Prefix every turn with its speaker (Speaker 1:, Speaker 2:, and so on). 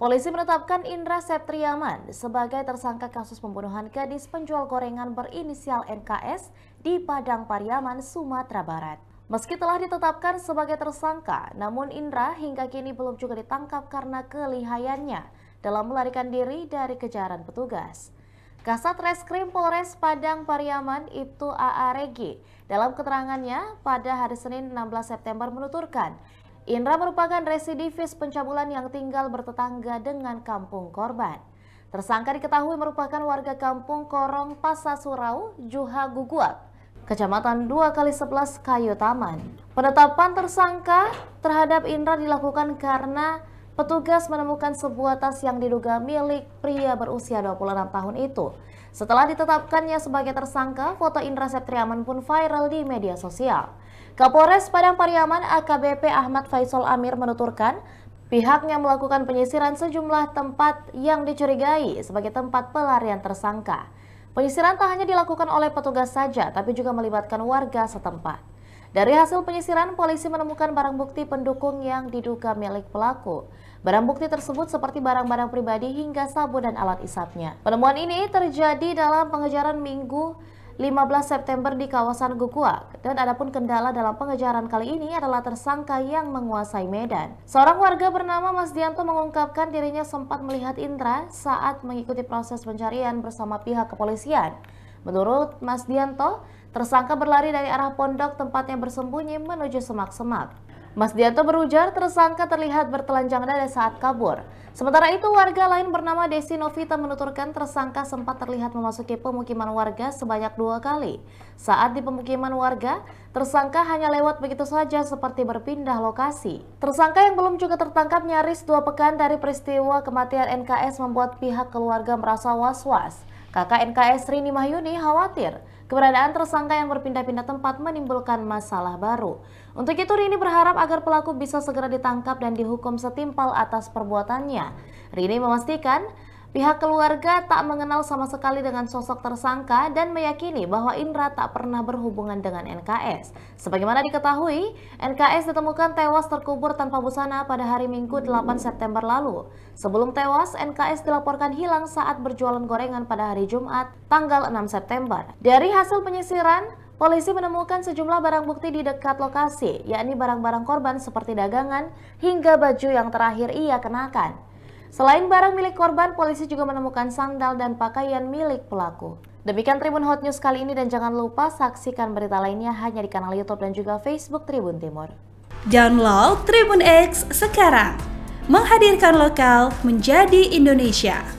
Speaker 1: Polisi menetapkan Indra Septriaman sebagai tersangka kasus pembunuhan gadis penjual gorengan berinisial NKS di Padang Pariaman, Sumatera Barat. Meski telah ditetapkan sebagai tersangka, namun Indra hingga kini belum juga ditangkap karena kelihayannya dalam melarikan diri dari kejaran petugas. Kasat Reskrim Polres Padang Pariaman Ibtu A.A. Regi dalam keterangannya pada hari Senin 16 September menuturkan Indra merupakan residivis pencabulan yang tinggal bertetangga dengan kampung korban. Tersangka diketahui merupakan warga kampung Korong Pasasurau, Juha Guguak, Kecamatan 2 kali 11 Kayu Taman. Penetapan tersangka terhadap Indra dilakukan karena petugas menemukan sebuah tas yang diduga milik pria berusia 26 tahun itu. Setelah ditetapkannya sebagai tersangka, foto Indra Septriaman pun viral di media sosial. Kapolres Padang Pariaman AKBP Ahmad Faisal Amir menuturkan, pihaknya melakukan penyisiran sejumlah tempat yang dicurigai sebagai tempat pelarian tersangka. Penyisiran tak hanya dilakukan oleh petugas saja, tapi juga melibatkan warga setempat. Dari hasil penyisiran, polisi menemukan barang bukti pendukung yang diduga milik pelaku. Barang bukti tersebut seperti barang-barang pribadi hingga sabu dan alat isapnya. Penemuan ini terjadi dalam pengejaran minggu 15 September di kawasan Gukua. Dan adapun kendala dalam pengejaran kali ini adalah tersangka yang menguasai Medan. Seorang warga bernama Mas Dianto mengungkapkan dirinya sempat melihat Indra saat mengikuti proses pencarian bersama pihak kepolisian. Menurut Mas Dianto, tersangka berlari dari arah pondok tempatnya bersembunyi menuju semak-semak. Mas Dianto berujar tersangka terlihat bertelanjang dada saat kabur. Sementara itu warga lain bernama Desi Novita menuturkan tersangka sempat terlihat memasuki pemukiman warga sebanyak dua kali. Saat di pemukiman warga, tersangka hanya lewat begitu saja seperti berpindah lokasi. Tersangka yang belum juga tertangkap nyaris dua pekan dari peristiwa kematian NKS membuat pihak keluarga merasa was-was. Kakak NKS Rini Mahyuni khawatir Keberadaan tersangka yang berpindah-pindah tempat menimbulkan masalah baru. Untuk itu Rini berharap agar pelaku bisa segera ditangkap dan dihukum setimpal atas perbuatannya. Rini memastikan Pihak keluarga tak mengenal sama sekali dengan sosok tersangka dan meyakini bahwa Indra tak pernah berhubungan dengan NKS. Sebagaimana diketahui, NKS ditemukan tewas terkubur tanpa busana pada hari Minggu 8 September lalu. Sebelum tewas, NKS dilaporkan hilang saat berjualan gorengan pada hari Jumat, tanggal 6 September. Dari hasil penyisiran, Polisi menemukan sejumlah barang bukti di dekat lokasi, yakni barang-barang korban seperti dagangan hingga baju yang terakhir ia kenakan. Selain barang milik korban, polisi juga menemukan sandal dan pakaian milik pelaku. Demikian Tribun Hot News kali ini dan jangan lupa saksikan berita lainnya hanya di kanal YouTube dan juga Facebook Tribun Timur. Download Tribun X sekarang. Menghadirkan lokal menjadi Indonesia.